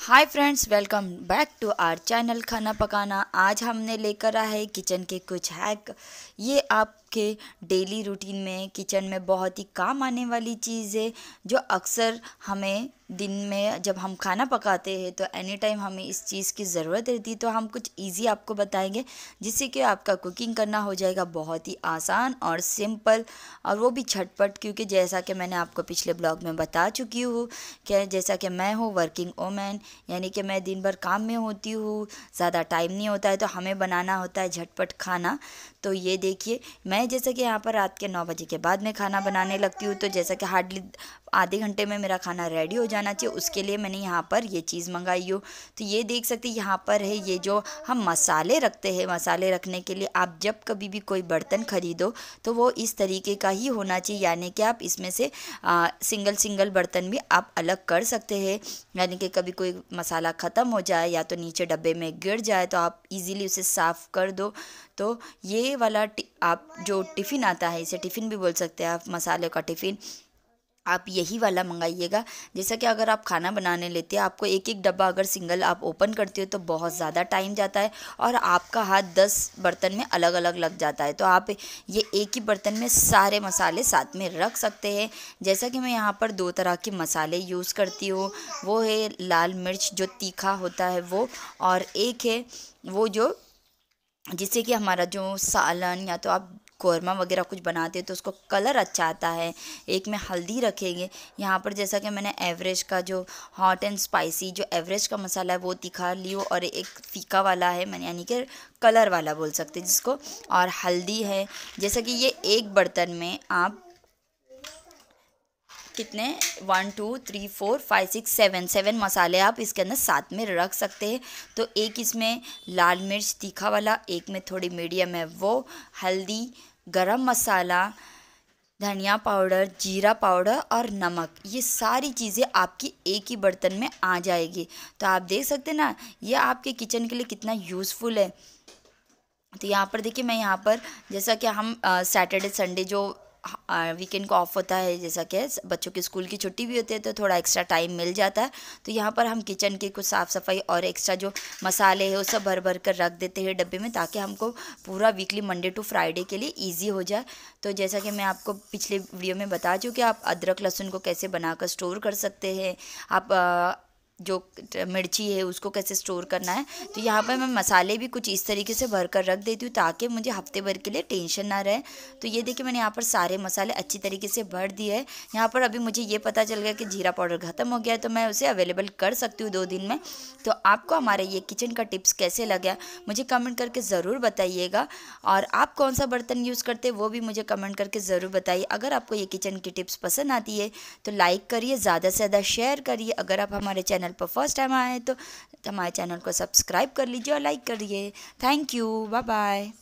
hi friends welcome back to our channel खाना पकाना आज हमने लेकर आए है किचन के कुछ हैक ये आपके डेली रूटीन में किचन में बहुत ही काम आने वाली चीज़ है जो अक्सर हमें दिन में जब हम खाना पकाते हैं तो एनी टाइम हमें इस चीज़ की ज़रूरत रहती है तो हम कुछ इजी आपको बताएंगे जिससे कि आपका कुकिंग करना हो जाएगा बहुत ही आसान और सिंपल और वो भी झटपट क्योंकि जैसा कि मैंने आपको पिछले ब्लॉग में बता चुकी हूँ कि जैसा कि मैं हूँ वर्किंग वोमैन यानी कि मैं दिन भर काम में होती हूँ ज़्यादा टाइम नहीं होता है तो हमें बनाना होता है झटपट खाना तो ये देखिए मैं जैसा कि यहाँ पर रात के नौ बजे के बाद में खाना बनाने लगती हूँ तो जैसा कि हार्डली आधे घंटे में मेरा खाना रेडी हो जाना चाहिए उसके लिए मैंने यहाँ पर ये चीज़ मंगाई हो तो ये देख सकते यहाँ पर है ये जो हम मसाले रखते हैं मसाले रखने के लिए आप जब कभी भी कोई बर्तन खरीदो तो वो इस तरीके का ही होना चाहिए यानी कि आप इसमें से आ, सिंगल सिंगल बर्तन भी आप अलग कर सकते हैं यानी कि कभी कोई मसाला ख़त्म हो जाए या तो नीचे डब्बे में गिर जाए तो आप ईज़िली उसे साफ़ कर दो तो ये वाला आप जो टिफ़िन आता है इसे टिफ़िन भी बोल सकते हैं आप मसाले का टिफ़िन आप यही वाला मंगाइएगा जैसा कि अगर आप खाना बनाने लेते हैं आपको एक एक डब्बा अगर सिंगल आप ओपन करते हो तो बहुत ज़्यादा टाइम जाता है और आपका हाथ दस बर्तन में अलग अलग लग जाता है तो आप ये एक ही बर्तन में सारे मसाले साथ में रख सकते हैं जैसा कि मैं यहाँ पर दो तरह के मसाले यूज़ करती हूँ वो है लाल मिर्च जो तीखा होता है वो और एक है वो जो जिससे कि हमारा जो सालन या तो आप कौरमा वगैरह कुछ बनाते हैं तो उसको कलर अच्छा आता है एक में हल्दी रखेंगे यहाँ पर जैसा कि मैंने एवरेज का जो हॉट एंड स्पाइसी जो एवरेज का मसाला है वो तीखा लियो और एक फीका वाला है मैंने यानी कि कलर वाला बोल सकते हैं जिसको और हल्दी है जैसा कि ये एक बर्तन में आप कितने one two three four five six seven seven मसाले आप इसके अंदर साथ में रख सकते हैं तो एक इसमें लाल मिर्च तीखा वाला एक में थोड़ी मीडियम है वो हल्दी गरम मसाला धनिया पाउडर जीरा पाउडर और नमक ये सारी चीज़ें आपकी एक ही बर्तन में आ जाएगी तो आप देख सकते हैं ना ये आपके किचन के लिए कितना यूज़फुल है तो यहाँ पर देखिए मैं यहाँ पर जैसा कि हम सैटरडे संडे जो वीकेंड को ऑफ होता है जैसा कि बच्चों के स्कूल की छुट्टी भी होती है तो थोड़ा एक्स्ट्रा टाइम मिल जाता है तो यहाँ पर हम किचन के कुछ साफ़ सफाई और एक्स्ट्रा जो मसाले हैं वो सब भर भर कर रख देते हैं डब्बे में ताकि हमको पूरा वीकली मंडे टू फ्राइडे के लिए ईजी हो जाए तो जैसा कि मैं आपको पिछले वीडियो में बता चुकी आप अदरक लहसुन को कैसे बनाकर स्टोर कर सकते हैं आप जो मिर्ची है उसको कैसे स्टोर करना है तो यहाँ पर मैं मसाले भी कुछ इस तरीके से भर कर रख देती हूँ ताकि मुझे हफ्ते भर के लिए टेंशन ना रहे तो ये देखिए मैंने यहाँ पर सारे मसाले अच्छी तरीके से भर दिए है यहाँ पर अभी मुझे ये पता चल गया कि जीरा पाउडर ख़त्म हो गया है तो मैं उसे अवेलेबल कर सकती हूँ दो दिन में तो आपको हमारे ये किचन का टिप्स कैसे लगा मुझे कमेंट करके ज़रूर बताइएगा और आप कौन सा बर्तन यूज़ करते वो भी मुझे कमेंट करके ज़रूर बताइए अगर आपको ये किचन की टिप्स पसंद आती है तो लाइक करिए ज़्यादा से ज़्यादा शेयर करिए अगर आप हमारे चैनल चैनल पर फर्स्ट टाइम आए तो हमारे चैनल को सब्सक्राइब कर लीजिए और लाइक करिए थैंक यू बाय बाय